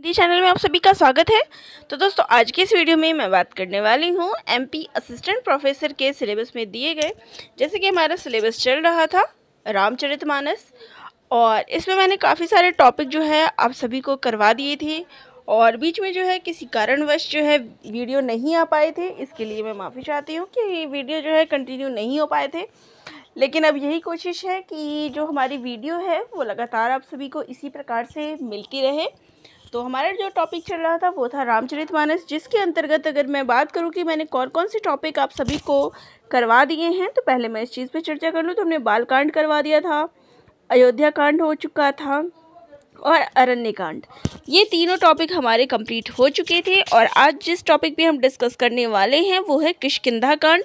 Hindi channel में आप सभी का स्वागत है तो दोस्तों आज के इस वीडियो में मैं बात करने वाली हूँ एमपी असिस्टेंट प्रोफेसर के सिलेबस में दिए गए जैसे कि हमारा सिलेबस चल रहा था रामचरितमानस और इसमें मैंने काफ़ी सारे टॉपिक जो है आप सभी को करवा दिए थे और बीच में जो है किसी कारणवश जो है वीडियो नहीं आ पाए थे इसके लिए मैं माफ़ी चाहती हूँ कि वीडियो जो है कंटिन्यू नहीं हो पाए थे लेकिन अब यही कोशिश है कि जो हमारी वीडियो है वो लगातार आप सभी को इसी प्रकार से मिलती रहे तो हमारा जो टॉपिक चल रहा था वो था रामचरितमानस जिसके अंतर्गत अगर मैं बात करूँ कि मैंने कौन कौन से टॉपिक आप सभी को करवा दिए हैं तो पहले मैं इस चीज़ पे चर्चा कर लूँ तो हमने बालकांड करवा दिया था अयोध्या कांड हो चुका था और अरण्य कांड ये तीनों टॉपिक हमारे कंप्लीट हो चुके थे और आज जिस टॉपिक पे हम डिस्कस करने वाले हैं वो है किशकिंधा कांड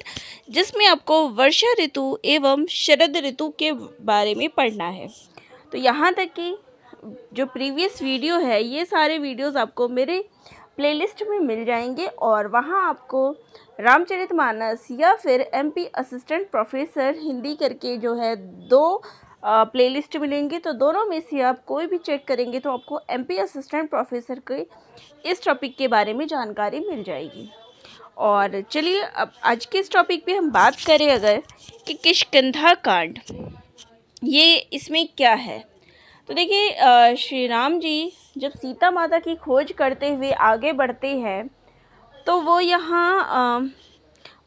जिसमें आपको वर्षा ऋतु एवं शरद ऋतु के बारे में पढ़ना है तो यहाँ तक कि जो प्रीवियस वीडियो है ये सारे वीडियोस आपको मेरे प्लेलिस्ट में मिल जाएंगे और वहाँ आपको रामचरितमानस या फिर एमपी असिस्टेंट प्रोफेसर हिंदी करके जो है दो प्लेलिस्ट मिलेंगे तो दोनों में से आप कोई भी चेक करेंगे तो आपको एमपी असिस्टेंट प्रोफेसर के इस टॉपिक के बारे में जानकारी मिल जाएगी और चलिए अब आज के इस टॉपिक पे हम बात करें अगर कि किशकंधा कांड ये इसमें क्या है तो देखिए श्री राम जी जब सीता माता की खोज करते हुए आगे बढ़ते हैं तो वो यहाँ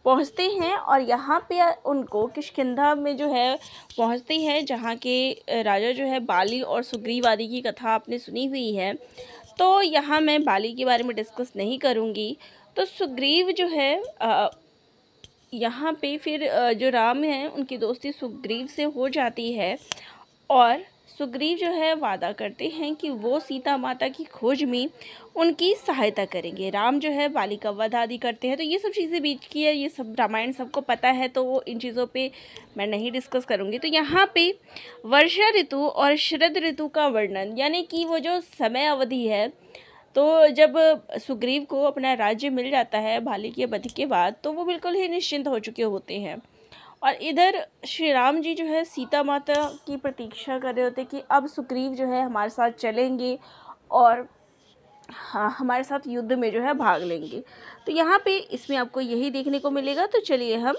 पहुँचते हैं और यहाँ पे उनको किशकिंधा में जो है पहुँचती है जहाँ के राजा जो है बाली और सुग्रीव आदि की कथा आपने सुनी हुई है तो यहाँ मैं बाली के बारे में डिस्कस नहीं करूँगी तो सुग्रीव जो है यहाँ पे फिर जो राम हैं उनकी दोस्ती सुग्रीव से हो जाती है और सुग्रीव जो है वादा करते हैं कि वो सीता माता की खोज में उनकी सहायता करेंगे राम जो है बालिका वध आदि करते हैं तो ये सब चीज़ें बीच की है ये सब रामायण सबको पता है तो वो इन चीज़ों पे मैं नहीं डिस्कस करूँगी तो यहाँ पे वर्षा ऋतु और शरद ऋतु का वर्णन यानी कि वो जो समय अवधि है तो जब सुग्रीव को अपना राज्य मिल जाता है बाली के वध के बाद तो वो बिल्कुल ही निश्चिंत हो चुके होते हैं और इधर श्री राम जी जो है सीता माता की प्रतीक्षा कर रहे होते कि अब सुग्रीव जो है हमारे साथ चलेंगे और हाँ हमारे साथ युद्ध में जो है भाग लेंगे तो यहाँ पे इसमें आपको यही देखने को मिलेगा तो चलिए हम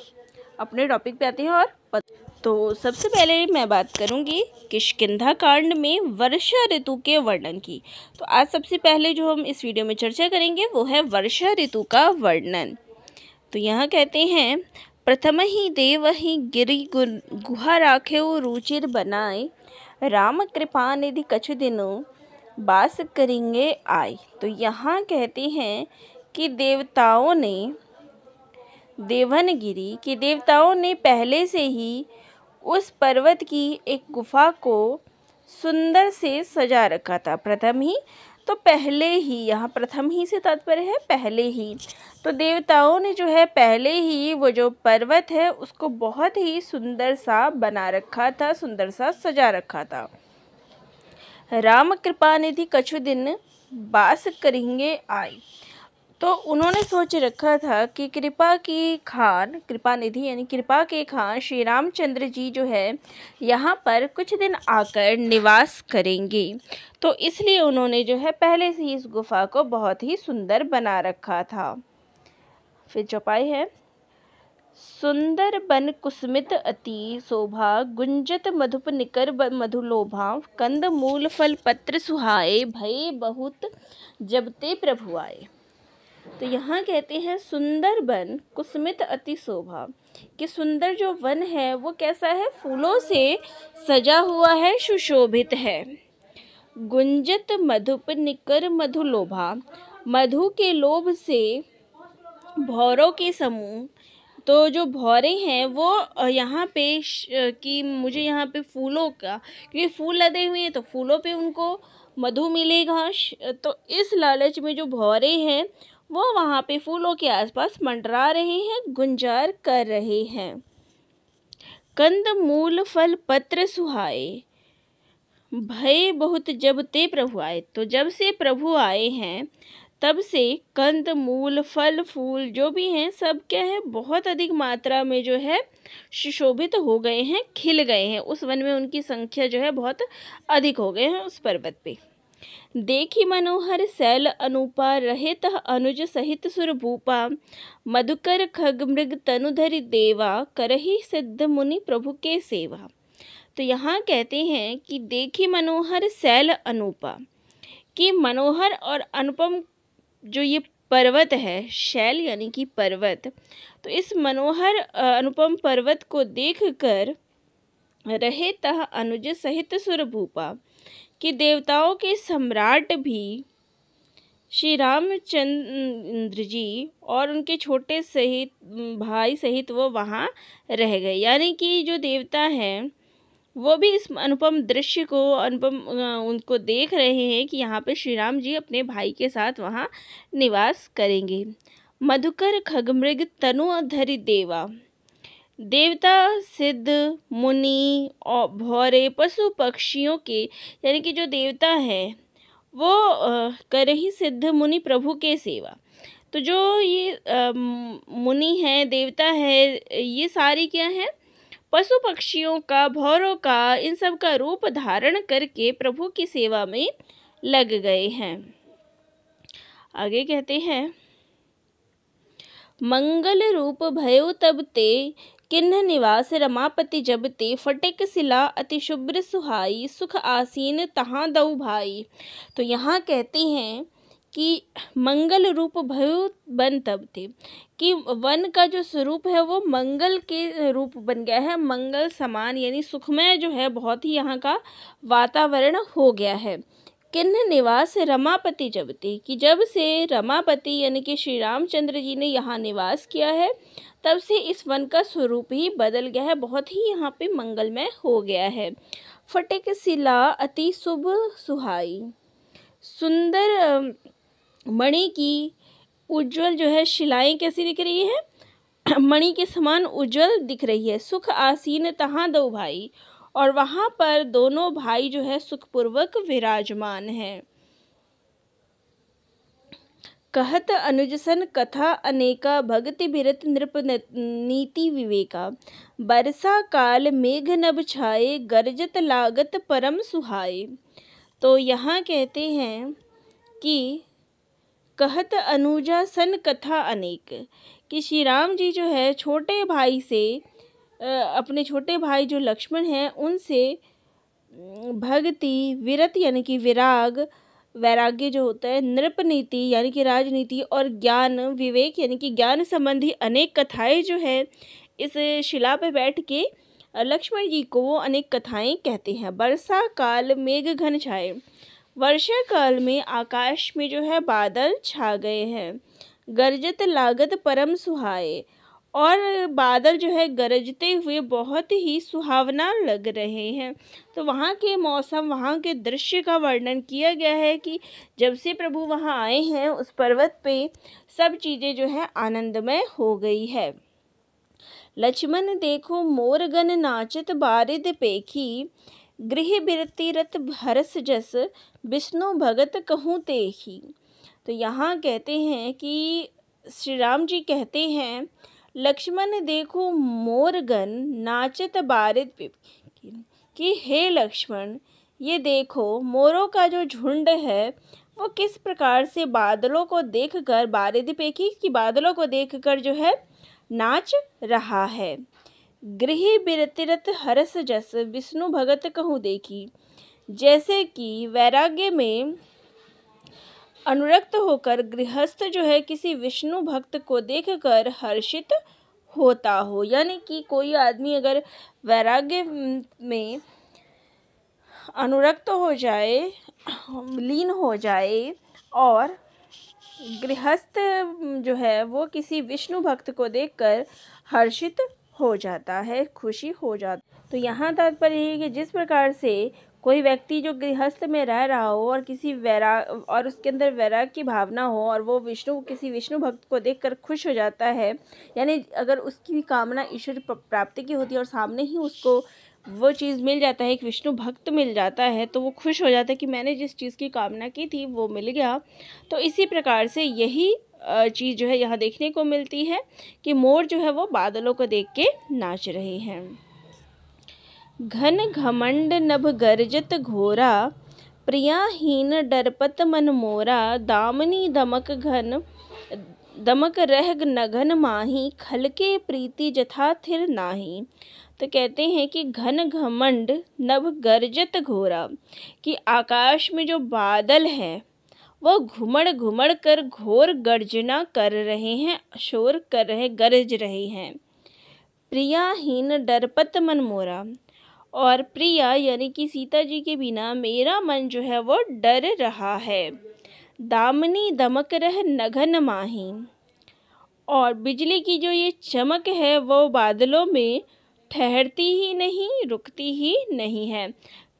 अपने टॉपिक पे आते हैं और पत... तो सबसे पहले मैं बात करूँगी किशकिधा कांड में वर्षा ऋतु के वर्णन की तो आज सबसे पहले जो हम इस वीडियो में चर्चा करेंगे वो है वर्षा ऋतु का वर्णन तो यहाँ कहते हैं प्रथम ही देव ही गिरी गुहा राखे रुचिर बनाए राम कृपा निधि कछु दिनों बास करेंगे आए तो यहाँ कहते हैं कि देवताओं ने देवनगिरी कि देवताओं ने पहले से ही उस पर्वत की एक गुफा को सुंदर से सजा रखा था प्रथम ही तो पहले ही यहाँ प्रथम ही से तात्पर्य है पहले ही तो देवताओं ने जो है पहले ही वो जो पर्वत है उसको बहुत ही सुंदर सा बना रखा था सुंदर सा सजा रखा था राम कृपा निधि कछु दिन बास करेंगे आई तो उन्होंने सोच रखा था कि कृपा की खान कृपा निधि यानी कृपा के खान श्री रामचंद्र जी जो है यहाँ पर कुछ दिन आकर निवास करेंगे तो इसलिए उन्होंने जो है पहले से ही इस गुफा को बहुत ही सुंदर बना रखा था फिर चौपाई है सुंदर बन कुसमित अति शोभा गुंजत मधुप निकर मधुलोभा कंद मूल फल पत्र सुहाए भय बहुत जबते प्रभु आए तो यहाँ कहते हैं सुंदर वन कुसमित अति शोभा कि सुंदर जो वन है वो कैसा है फूलों से सजा हुआ है सुशोभित है गुंजत मधुप निकर मधुलोभा मधु के लोभ से भौरों के समूह तो जो भौरे हैं वो यहाँ पे कि मुझे यहाँ पे फूलों का क्योंकि फूल लदे हुए हैं तो फूलों पे उनको मधु मिलेगा तो इस लालच में जो भौरे हैं वो वहाँ पे फूलों के आसपास मंडरा रहे हैं गुंजार कर रहे हैं कंद मूल फल पत्र सुहाए भय बहुत जब ते प्रभु आए तो जब से प्रभु आए हैं तब से कंद मूल फल फूल जो भी हैं सब क्या है बहुत अधिक मात्रा में जो है सुशोभित तो हो गए हैं खिल गए हैं उस वन में उनकी संख्या जो है बहुत अधिक हो गए हैं उस पर्वत पे देखि मनोहर शैल रहे तह अनुज सहित सुरभूपा मधुकर खग मृग तनुधरि देवा करही सिद्ध मुनि प्रभु के सेवा तो यहाँ कहते हैं कि देखी मनोहर शैल अनुपा कि मनोहर और अनुपम जो ये पर्वत है शैल यानी कि पर्वत तो इस मनोहर अनुपम पर्वत को देखकर रहे तह अनुज सहित सुरभूपा कि देवताओं के सम्राट भी श्री रामचंद्र जी और उनके छोटे सहित भाई सहित वो वहाँ रह गए यानी कि जो देवता हैं वो भी इस अनुपम दृश्य को अनुपम उनको देख रहे हैं कि यहाँ पे श्री राम जी अपने भाई के साथ वहाँ निवास करेंगे मधुकर खगमृग तनु धरि देवा देवता सिद्ध मुनि और भौरे पशु पक्षियों के यानी कि जो देवता हैं वो करे ही सिद्ध मुनि प्रभु के सेवा तो जो ये मुनि हैं देवता है ये सारी क्या हैं पशु पक्षियों का भौरों का इन सब का रूप धारण करके प्रभु की सेवा में लग गए हैं आगे कहते हैं मंगल रूप भयो तब ते किन्ह निवास रमापति जब ते सिला अति शुभ्र सुहाई सुख आसीन तहाँ दऊ भाई तो यहाँ कहते हैं कि मंगल रूप भय बन तब थे कि वन का जो स्वरूप है वो मंगल के रूप बन गया है मंगल समान यानी सुखमय जो है बहुत ही यहाँ का वातावरण हो गया है किन्न निवास रमापति जबती कि जब से रमापति यानी कि श्री रामचंद्र जी ने यहाँ निवास किया है तब से इस वन का स्वरूप ही बदल गया है बहुत ही यहाँ पे मंगलमय हो गया है फटिक शिला अति शुभ सुहाई सुंदर मणि की उज्जवल जो है शिलाएं कैसी दिख रही है मणि के समान उज्जवल दिख रही है सुख आसीन तहाँ दो भाई और वहाँ पर दोनों भाई जो है सुखपूर्वक विराजमान हैं कहत अनुजसन कथा अनेका भगति भीरत नृप नीति विवेका बरसा काल मेघ नभ छाए गरजत लागत परम सुहाए तो यहाँ कहते हैं कि कहत अनुजा सन कथा अनेक कि श्री राम जी जो है छोटे भाई से अपने छोटे भाई जो लक्ष्मण हैं उनसे भक्ति विरत यानी कि विराग वैराग्य जो होता है नृप नीति यानी कि राजनीति और ज्ञान विवेक यानी कि ज्ञान संबंधी अनेक कथाएं जो है इस शिला पर बैठ के लक्ष्मण जी को वो अनेक कथाएं कहते हैं वर्षा काल मेघ घन छाए वर्षा काल में आकाश में जो है बादल छा गए हैं गरजत लागत परम सुहाए और बादल जो है गरजते हुए बहुत ही सुहावना लग रहे हैं तो वहाँ के मौसम वहाँ के दृश्य का वर्णन किया गया है कि जब से प्रभु वहाँ आए हैं उस पर्वत पे सब चीज़ें जो है आनंदमय हो गई है लक्ष्मण देखो मोरगन नाचत बारिद पेखी गृह बिरतिरत भरस जस विष्णु भगत कहूँ ही तो यहाँ कहते हैं कि श्री राम जी कहते हैं लक्ष्मण देखो मोरगन नाचत बारिद कि हे लक्ष्मण ये देखो मोरों का जो झुंड है वो किस प्रकार से बादलों को देखकर बारिद पेखी कि बादलों को देखकर जो है नाच रहा है गृह बिरतिरत हरस जस विष्णु भगत कहूँ देखी जैसे कि वैराग्य में अनुरक्त होकर गृहस्थ जो है किसी विष्णु भक्त को देखकर हर्षित होता हो यानी कि कोई आदमी अगर वैराग्य हम्म, में अनुरक्त हो जाए लीन हो जाए और गृहस्थ हम्म, जो है वो किसी विष्णु भक्त को देखकर हर्षित हो जाता है खुशी हो जाती तो यहाँ तात्पर्य है कि जिस प्रकार से कोई व्यक्ति जो गृहस्थ में रह रहा हो और किसी वैराग और उसके अंदर वैराग की भावना हो और वो विष्णु किसी विष्णु भक्त को देखकर खुश हो जाता है यानी अगर उसकी कामना ईश्वर प्राप्ति की होती है और सामने ही उसको वो चीज़ मिल जाता है एक विष्णु भक्त मिल जाता है तो वो खुश हो जाता है कि मैंने जिस चीज़ की कामना की थी वो मिल गया तो इसी प्रकार से यही चीज़ जो है यहाँ देखने को मिलती है कि मोर जो है वो बादलों को देख के नाच रहे हैं घन घमंड नभ गर्जत घोरा प्रियाहीन डरपत मन मोरा दामनी दमक घन दमक रह नघन माही खल के प्रीति जथा थिर नाही तो कहते हैं कि घन घमंड नभ गर्जत घोरा कि आकाश में जो बादल है वह घुमड़ घुमड़ कर घोर गर्जना कर रहे हैं शोर कर रहे गरज रहे हैं प्रियाहीन डरपत मन मोरा और प्रिया यानी कि सीता जी के बिना मेरा मन जो है वो डर रहा है दामनी दमक रह नघन माही और बिजली की जो ये चमक है वो बादलों में ठहरती ही नहीं रुकती ही नहीं है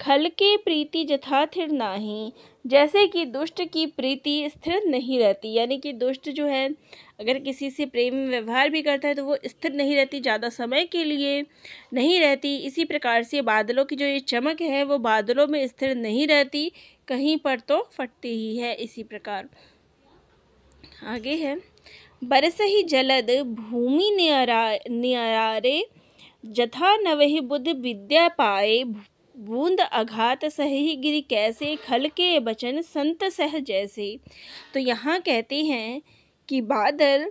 खल के प्रीति जथा थिर नाही जैसे कि दुष्ट की प्रीति स्थिर नहीं रहती यानी कि दुष्ट जो है अगर किसी से प्रेम व्यवहार भी करता है तो वो स्थिर नहीं रहती ज़्यादा समय के लिए नहीं रहती इसी प्रकार से बादलों की जो ये चमक है वो बादलों में स्थिर नहीं रहती कहीं पर तो फटती ही है इसी प्रकार आगे है बरस ही जलद भूमि नियरा नियरारे जथा नवहि बुद्ध विद्या पाए बूंद अघात सही गिरी कैसे खल के बचन संत सह जैसे तो यहाँ कहते हैं कि बादल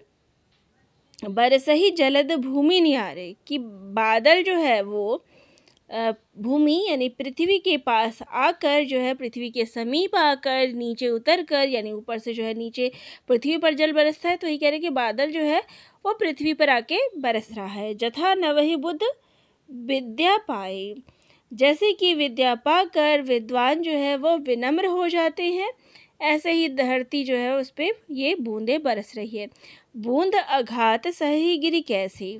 बरस ही जलद भूमि निहारे कि बादल जो है वो भूमि यानी पृथ्वी के पास आकर जो है पृथ्वी के समीप आकर नीचे उतर कर यानी ऊपर से जो है नीचे पृथ्वी पर जल बरसता है तो ये कह रहे कि बादल जो है वो पृथ्वी पर आके बरस रहा है जथा ही बुद्ध विद्या पाए जैसे कि विद्या पाकर विद्वान जो है वो विनम्र हो जाते हैं ऐसे ही धरती जो है उस पर ये बूंदे बरस रही है बूंद आघात सही गिरी कैसे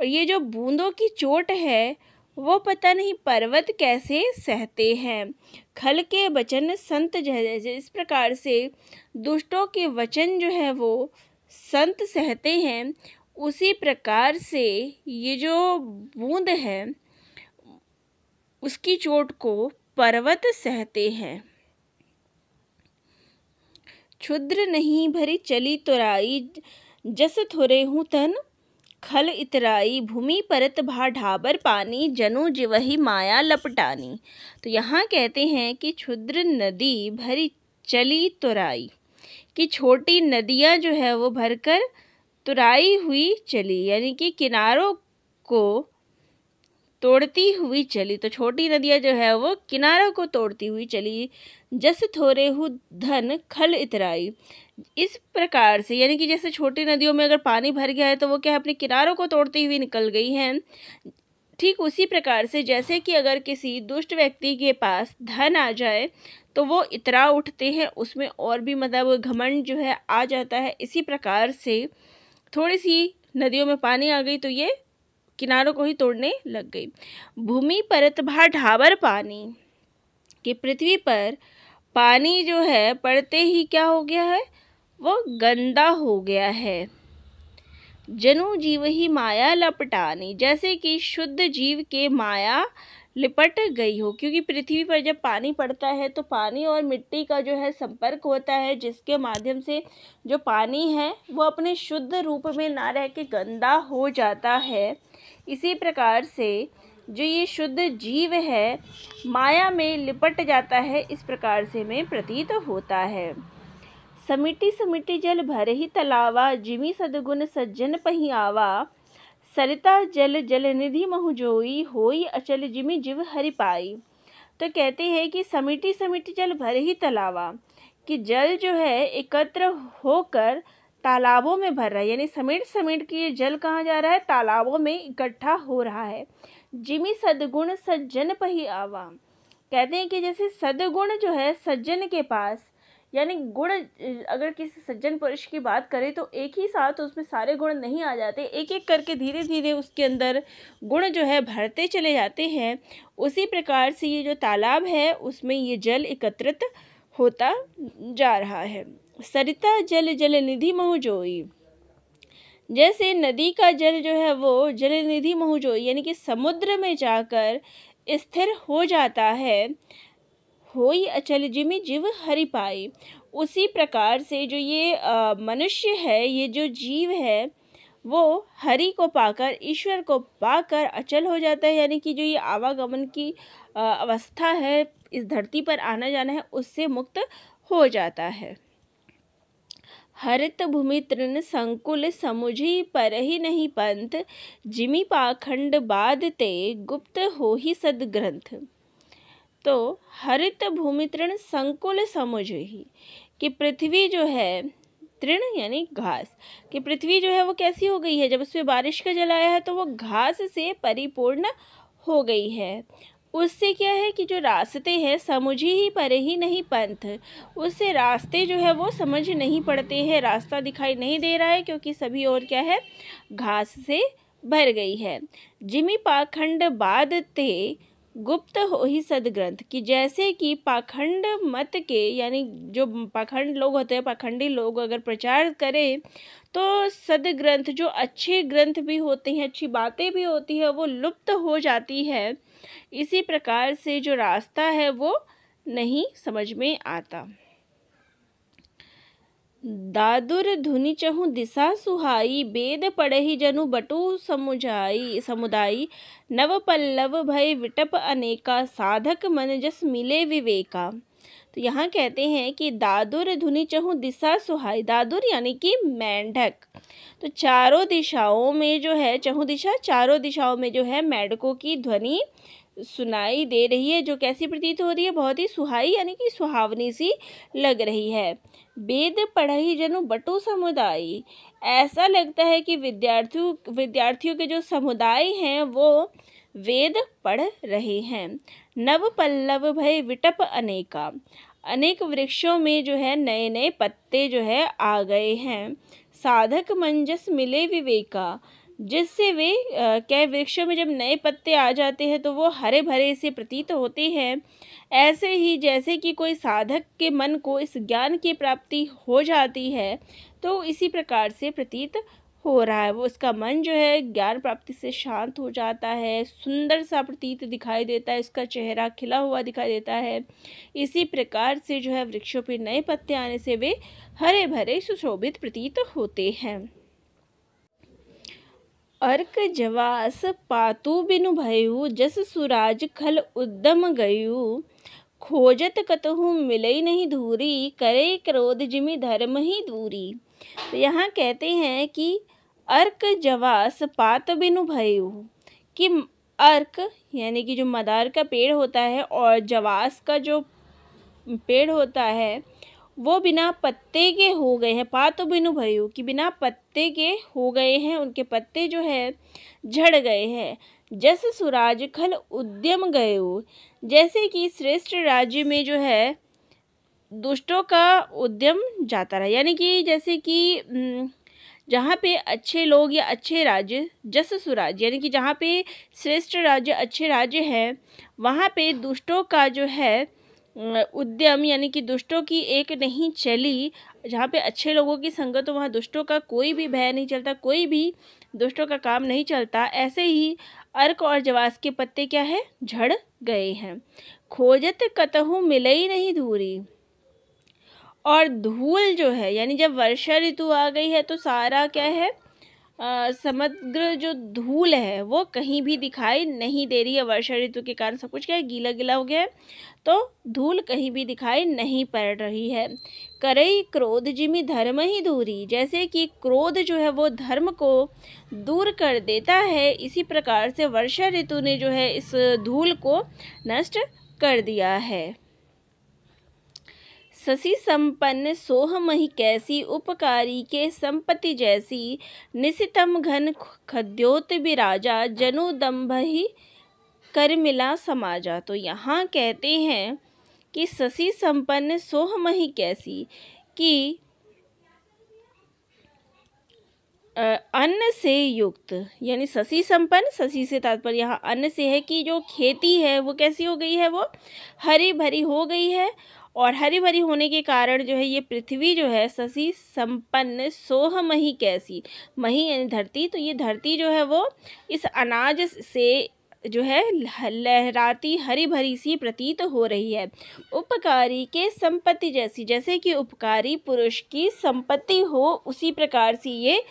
और ये जो बूंदों की चोट है वो पता नहीं पर्वत कैसे सहते हैं खल के वचन संत जैसे इस प्रकार से दुष्टों के वचन जो है वो संत सहते हैं उसी प्रकार से ये जो बूंद है उसकी चोट को पर्वत सहते हैं क्षुद्र नहीं भरी चली तुराई जस थोरे हूँ तन खल इतराई भूमि परत भा ढाबर पानी जनु जिवही माया लपटानी तो यहाँ कहते हैं कि क्षुद्र नदी भरी चली तुराई कि छोटी नदियाँ जो है वो भरकर तुराई हुई चली यानी कि किनारों को तोड़ती हुई चली तो छोटी नदियाँ जो है वो किनारों को तोड़ती हुई चली जस थोरे हु धन खल इतराई इस प्रकार से यानी कि जैसे छोटी नदियों में अगर पानी भर गया है तो वो क्या है अपने किनारों को तोड़ती हुई निकल गई हैं ठीक उसी प्रकार से जैसे कि अगर किसी दुष्ट व्यक्ति के पास धन आ जाए तो वो इतरा उठते हैं उसमें और भी मतलब घमंड जो है आ जाता है इसी प्रकार से थोड़ी सी नदियों में पानी आ गई तो ये किनारों को ही तोड़ने लग गई भूमि परत भा ढाबर पानी कि पृथ्वी पर पानी जो है पड़ते ही क्या हो गया है वो गंदा हो गया है जनु जीव ही माया लपटानी जैसे कि शुद्ध जीव के माया लिपट गई हो क्योंकि पृथ्वी पर जब पानी पड़ता है तो पानी और मिट्टी का जो है संपर्क होता है जिसके माध्यम से जो पानी है वो अपने शुद्ध रूप में ना रह के गंदा हो जाता है इसी प्रकार से जो ये शुद्ध जीव है माया में लिपट जाता है इस प्रकार से में प्रतीत होता है समिटी समिटी जल भर ही तलावा जिमी सदगुण सज्जन पहियावा सरिता जल जल निधि महु जोई होई अचल जिमी जीव हरि पाई तो कहते हैं कि समिटी समिटी जल भर ही तलावा कि जल जो है एकत्र होकर तालाबों में भर रहा है यानी समेट समेट के ये जल कहाँ जा रहा है तालाबों में इकट्ठा हो रहा है जिमी सदगुण सज्जन पही आवा कहते हैं कि जैसे सदगुण जो है सज्जन के पास यानी गुण अगर किसी सज्जन पुरुष की बात करें तो एक ही साथ उसमें सारे गुण नहीं आ जाते एक एक करके धीरे धीरे उसके अंदर गुण जो है भरते चले जाते हैं उसी प्रकार से ये जो तालाब है उसमें ये जल एकत्रित होता जा रहा है सरिता जल जल निधि महुजोई जैसे नदी का जल जो है वो जल निधि महुजोई यानी कि समुद्र में जाकर स्थिर हो जाता है होई अचल जिमी जीव हरि पाई उसी प्रकार से जो ये मनुष्य है ये जो जीव है वो हरि को पाकर ईश्वर को पाकर अचल हो जाता है यानी कि जो ये आवागमन की अवस्था है इस धरती पर आना जाना है उससे मुक्त हो जाता है हरित भूमि तृण संकुल समुझी पर ही नहीं पंथ जिमी पाखंड बाद ते गुप्त हो ही सदग्रंथ तो हरित भूमि तृण संकुल ही कि पृथ्वी जो है तृण यानी घास कि पृथ्वी जो है वो कैसी हो गई है जब उसमें बारिश का जल आया है तो वो घास से परिपूर्ण हो गई है उससे क्या है कि जो रास्ते हैं समुझी ही परे ही नहीं पंथ उससे रास्ते जो है वो समझ नहीं पड़ते हैं रास्ता दिखाई नहीं दे रहा है क्योंकि सभी और क्या है घास से भर गई है जिमी पाखंड बाद ते गुप्त हो ही सदग्रंथ कि जैसे कि पाखंड मत के यानी जो पाखंड लोग होते हैं पाखंडी लोग अगर प्रचार करें तो सदग्रंथ जो अच्छे ग्रंथ भी होते हैं अच्छी बातें भी होती है वो लुप्त हो जाती है इसी प्रकार से जो रास्ता है वो नहीं समझ में आता दादुर धुनि चहु दिशा सुहाई बेद पढ़हि जनु बटु समुझाई समुदायी नव पल्लव भय विटप अनेका साधक मन जस मिले विवेका तो यहाँ कहते हैं कि दादुर धुनि चहु दिशा सुहाई दादुर यानी कि मेंढक तो चारों दिशाओं में जो है चहु दिशा चारों दिशाओं में जो है मेंढकों की ध्वनि सुनाई दे रही है जो कैसी प्रतीत हो रही है बहुत ही सुहाई यानी कि सुहावनी सी लग रही है वेद पढ़ाई जनु बटो समुदाय ऐसा लगता है कि विद्यार्थियों विद्यार्थियों के जो समुदाय हैं वो वेद पढ़ रहे हैं नव पल्लव भय विटप अनेका अनेक वृक्षों में जो है नए नए पत्ते जो है आ गए हैं साधक मंजस मिले विवेका जिससे वे कई वृक्षों में जब नए पत्ते आ जाते हैं तो वो हरे भरे से प्रतीत होते हैं ऐसे ही जैसे कि कोई साधक के मन को इस ज्ञान की प्राप्ति हो जाती है तो इसी प्रकार से प्रतीत हो रहा है वो उसका मन जो है ज्ञान प्राप्ति से शांत हो जाता है सुंदर सा प्रतीत दिखाई देता है उसका चेहरा खिला हुआ दिखाई देता है इसी प्रकार से जो है वृक्षों पर नए पत्ते आने से वे हरे भरे सुशोभित प्रतीत होते हैं अर्क जवास पातु बिनु भयु जस सुराज खल उद्दम गयु खोजत कतहु मिलई नहीं धूरी करे क्रोध जिमि धर्म ही दूरी तो यहाँ कहते हैं कि अर्क जवास पात बिनु भयु कि अर्क यानी कि जो मदार का पेड़ होता है और जवास का जो पेड़ होता है वो बिना पत्ते के हो गए हैं पा तो बिनु भयो कि बिना पत्ते के हो गए हैं उनके पत्ते जो है झड़ गए हैं जस सुराज खल उद्यम गए हो जैसे कि श्रेष्ठ राज्य में जो है दुष्टों का उद्यम जाता रहा यानी कि जैसे कि जहाँ पे अच्छे लोग या अच्छे राज्य जस सुराज यानी कि जहाँ पे श्रेष्ठ राज्य अच्छे राज्य हैं वहाँ पे दुष्टों का जो है उद्यम यानी कि दुष्टों की एक नहीं चली जहाँ पे अच्छे लोगों की संगत हो वहाँ दुष्टों का कोई भी भय नहीं चलता कोई भी दुष्टों का काम नहीं चलता ऐसे ही अर्क और जवास के पत्ते क्या है झड़ गए हैं खोजत कतहु मिले ही नहीं धूरी और धूल जो है यानी जब वर्षा ऋतु आ गई है तो सारा क्या है समग्र जो धूल है वो कहीं भी दिखाई नहीं दे रही है वर्षा ऋतु के कारण सब कुछ क्या है गीला गीला हो गया है तो धूल कहीं भी दिखाई नहीं पड़ रही है करई क्रोध जिमी धर्म ही दूरी जैसे कि क्रोध जो है वो धर्म को दूर कर देता है इसी प्रकार से वर्षा ऋतु ने जो है इस धूल को नष्ट कर दिया है शशि संपन्न सोहमहि कैसी उपकारी के संपति जैसी निशितम घन खद्योत विराजा जनुदम्भ ही कर मिला समाजा तो यहाँ कहते हैं कि शशि संपन्न सोहमहि कैसी कि अन्न से युक्त यानी शशि संपन्न शशि से तात्पर्य यहाँ अन्न से है कि जो खेती है वो कैसी हो गई है वो हरी भरी हो गई है और हरी भरी होने के कारण जो है ये पृथ्वी जो है शशि संपन्न सोह मही कैसी मही यानी धरती तो ये धरती जो है वो इस अनाज से जो है लहराती हरी भरी सी प्रतीत हो रही है उपकारी के संपत्ति जैसी जैसे कि उपकारी पुरुष की संपत्ति हो उसी प्रकार से ये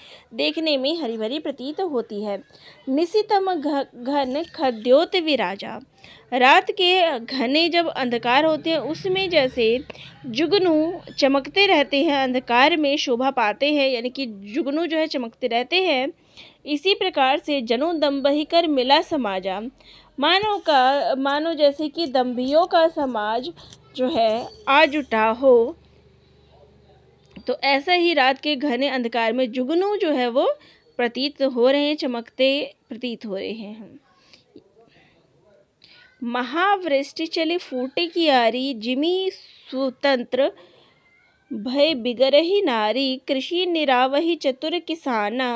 देखने में हरी भरी प्रतीत होती है निशितम घन खद्योत विराजा रात के घने जब अंधकार होते हैं उसमें जैसे जुगनू चमकते रहते हैं अंधकार में शोभा पाते हैं यानी कि जुगनू जो है चमकते रहते हैं इसी प्रकार से जनु कर मिला समाजा मानो का मानो जैसे कि दम्भियों का समाज जो है आज उठा हो तो ऐसा ही रात के घने अंधकार में जुगनू जो है वो प्रतीत हो रहे हैं चमकते प्रतीत हो रहे हैं हम महावृष्टि चली फूटे की आरी जिमी स्वतंत्र भय बिगरही नारी कृषि निरावही चतुर किसाना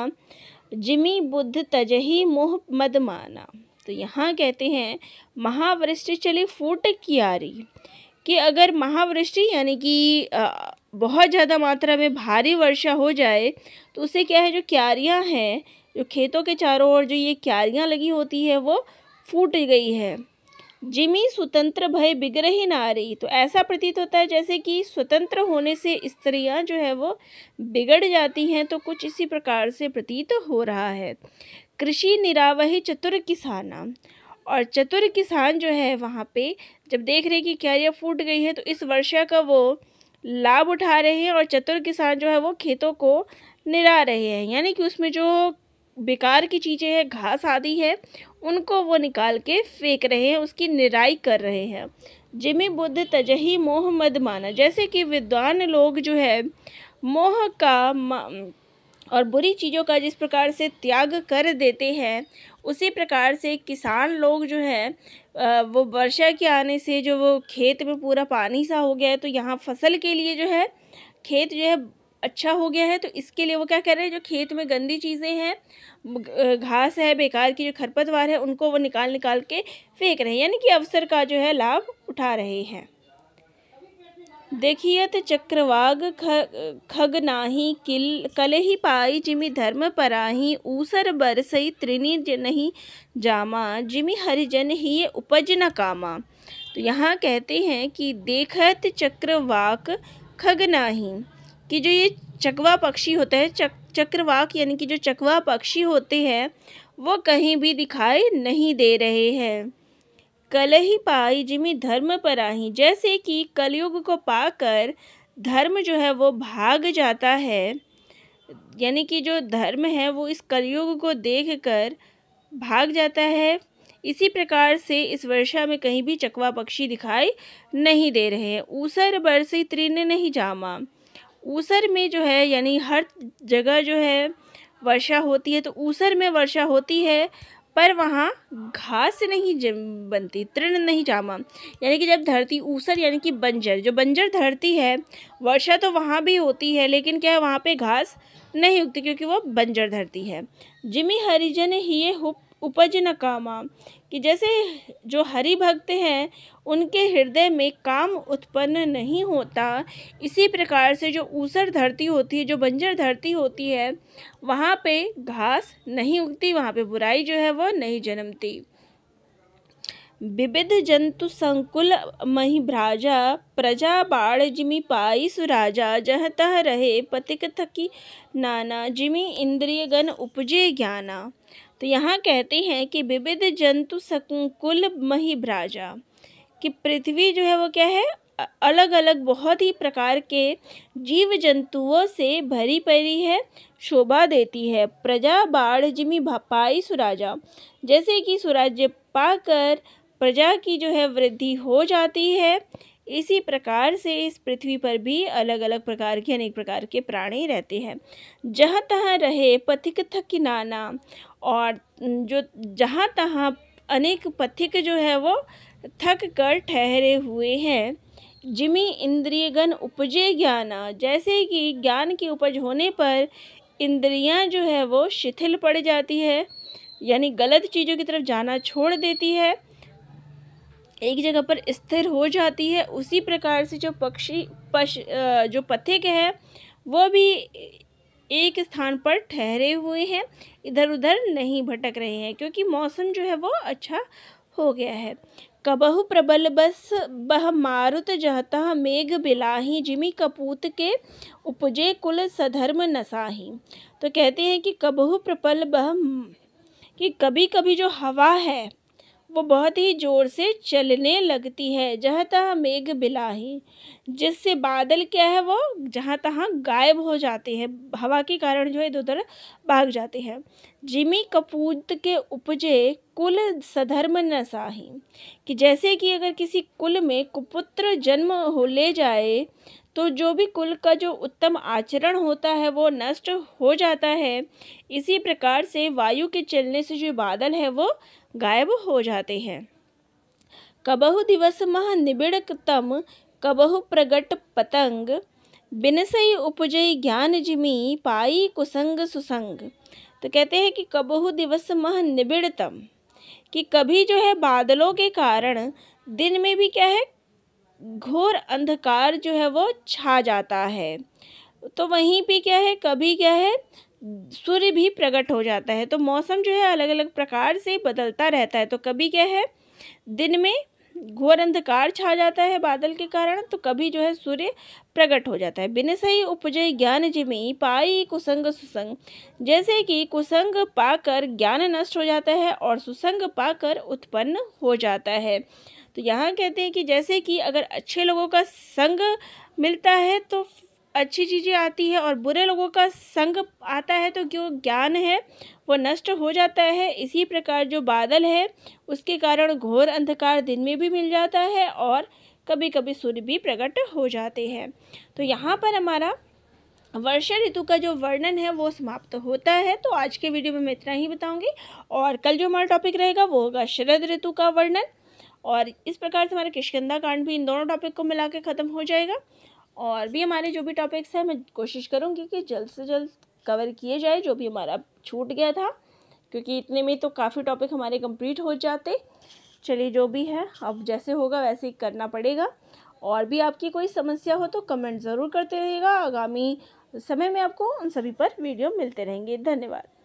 जिमी बुद्ध तजही मोह मदमाना तो यहाँ कहते हैं महावृष्टि चली फूट क्यारी कि अगर महावृष्टि यानी कि बहुत ज़्यादा मात्रा में भारी वर्षा हो जाए तो उसे क्या है जो क्यारियाँ हैं जो खेतों के चारों ओर जो ये क्यारियाँ लगी होती है वो फूट गई है जिमी स्वतंत्र भय ना रही तो ऐसा प्रतीत होता है जैसे कि स्वतंत्र होने से स्त्रियां जो है वो बिगड़ जाती हैं तो कुछ इसी प्रकार से प्रतीत हो रहा है कृषि निरावही चतुर किसाना और चतुर किसान जो है वहाँ पे जब देख रहे हैं कि क्यारियाँ फूट गई है तो इस वर्षा का वो लाभ उठा रहे हैं और चतुर किसान जो है वो खेतों को निरा रहे हैं यानी कि उसमें जो बेकार की चीज़ें हैं घास आदि है उनको वो निकाल के फेंक रहे हैं उसकी निराई कर रहे हैं जिमी बुद्ध तजही मोह मद माना जैसे कि विद्वान लोग जो है मोह का और बुरी चीज़ों का जिस प्रकार से त्याग कर देते हैं उसी प्रकार से किसान लोग जो है वो वर्षा के आने से जो वो खेत में पूरा पानी सा हो गया है तो यहाँ फसल के लिए जो है खेत जो है अच्छा हो गया है तो इसके लिए वो क्या कर रहे हैं जो खेत में गंदी चीज़ें हैं घास है बेकार की जो खरपतवार है उनको वो निकाल निकाल के फेंक रहे हैं यानी कि अवसर का जो है लाभ उठा रहे हैं देखियत तो चक्रवाग ख खग नाही किल कले ही पाई जिमी धर्म पराही ऊसर बर सही त्रिनी नहीं जामा जिमि हरिजन ही ये उपज न कामा तो यहाँ कहते हैं कि देखत चक्रवाक खग नाही कि जो ये चकवा पक्षी होता है चक चक्रवाक यानी कि जो चकवा पक्षी होते हैं वो कहीं भी दिखाई नहीं दे रहे हैं कल ही पाई जिमी धर्म पर आई जैसे कि कलयुग को पाकर धर्म जो है वो भाग जाता है यानी कि जो धर्म है वो इस कलयुग को देख कर भाग जाता है इसी प्रकार से इस वर्षा में कहीं भी चकवा पक्षी दिखाई नहीं दे रहे हैं ऊसर बरसी तृण नहीं जामा ऊसर में जो है यानी हर जगह जो है वर्षा होती है तो ऊसर में वर्षा होती है पर वहाँ घास नहीं जम बनती तृण नहीं जामा यानी कि जब धरती ऊसर यानी कि बंजर जो बंजर धरती है वर्षा तो वहाँ भी होती है लेकिन क्या है वहाँ पर घास नहीं उगती क्योंकि वो बंजर धरती है जिमी हरिजन ही ये हुप उपज न कामा कि जैसे जो हरि भक्त हैं उनके हृदय में काम उत्पन्न नहीं होता इसी प्रकार से जो ऊसर धरती होती है जो बंजर धरती होती है वहाँ पे घास नहीं उगती वहाँ पे बुराई जो है वह नहीं जन्मती विविध जंतु संकुल मही भ्राजा प्रजा बाढ़ जिमी पाई सुराजा जह तह रहे पथिक थकी नाना जिमी इंद्रिय गण उपजे ज्ञाना तो यहाँ कहते हैं कि विविध जंतु संकुल महिभ्राजा कि पृथ्वी जो है वो क्या है अलग अलग बहुत ही प्रकार के जीव जंतुओं से भरी पड़ी है शोभा देती है प्रजा बाढ़ जिमी भापाई सुराजा जैसे कि सुराज्य पाकर प्रजा की जो है वृद्धि हो जाती है इसी प्रकार से इस पृथ्वी पर भी अलग अलग प्रकार के अनेक प्रकार के प्राणी रहते हैं जहाँ तहाँ रहे पथिक थकिनाना और जो जहाँ तहाँ अनेक पथिक जो है वो थक कर ठहरे हुए हैं जिमी इंद्रियगण उपजे ज्ञाना जैसे कि ज्ञान की उपज होने पर इंद्रियां जो है वो शिथिल पड़ जाती है यानी गलत चीज़ों की तरफ जाना छोड़ देती है एक जगह पर स्थिर हो जाती है उसी प्रकार से जो पक्षी पश जो पथिक है वो भी एक स्थान पर ठहरे हुए हैं इधर उधर नहीं भटक रहे हैं क्योंकि मौसम जो है वो अच्छा हो गया है कबहु प्रबल बस बह मारुत जहता मेघ बिलाही जिमी कपूत के उपजे कुल सधर्म नसाही तो कहते हैं कि कबहु प्रबल बह कि कभी कभी जो हवा है वो बहुत ही ज़ोर से चलने लगती है जहाँ तहाँ मेघ बिलाही जिससे बादल क्या है वो जहाँ तहाँ गायब हो जाते हैं हवा के कारण जो है इधर उधर भाग जाते हैं जिमी कपूत के उपजे कुल सधर्म न साही कि जैसे कि अगर किसी कुल में कुपुत्र जन्म हो ले जाए तो जो भी कुल का जो उत्तम आचरण होता है वो नष्ट हो जाता है इसी प्रकार से वायु के चलने से जो बादल है वो गायब हो जाते हैं कबहु दिवस मह निबिड़ कबहु प्रगट पतंग बिनसई उपजई ज्ञान जिमी पाई कुसंग सुसंग तो कहते हैं कि कबहु दिवस मह निबिड़तम कि कभी जो है बादलों के कारण दिन में भी क्या है घोर अंधकार जो है वो छा जाता है तो वहीं पे क्या है कभी क्या है सूर्य भी प्रकट हो जाता है तो मौसम जो है अलग अलग प्रकार से बदलता रहता है तो कभी क्या है दिन में घोर अंधकार छा जाता है बादल के कारण तो कभी जो है सूर्य प्रकट हो जाता है बिन सही उपजय ज्ञान जिमी पाई कुसंग सुसंग जैसे कि कुसंग पाकर ज्ञान नष्ट हो जाता है और सुसंग पाकर उत्पन्न हो जाता है तो यहाँ कहते हैं कि जैसे कि अगर अच्छे लोगों का संग मिलता है तो अच्छी चीज़ें आती है और बुरे लोगों का संग आता है तो जो ज्ञान है वो नष्ट हो जाता है इसी प्रकार जो बादल है उसके कारण घोर अंधकार दिन में भी मिल जाता है और कभी कभी सूर्य भी प्रकट हो जाते हैं तो यहाँ पर हमारा वर्षा ऋतु का जो वर्णन है वो समाप्त होता है तो आज के वीडियो में मैं इतना ही बताऊँगी और कल जो हमारा टॉपिक रहेगा वो होगा शरद ऋतु का वर्णन और इस प्रकार से हमारा किशकंदा कांड भी इन दोनों टॉपिक को मिला के ख़त्म हो जाएगा और भी हमारे जो भी टॉपिक्स हैं मैं कोशिश करूँगी कि जल्द से जल्द कवर किए जाए जो भी हमारा छूट गया था क्योंकि इतने में तो काफ़ी टॉपिक हमारे कंप्लीट हो जाते चलिए जो भी है अब जैसे होगा वैसे ही करना पड़ेगा और भी आपकी कोई समस्या हो तो कमेंट ज़रूर करते रहिएगा आगामी समय में आपको उन सभी पर वीडियो मिलते रहेंगे धन्यवाद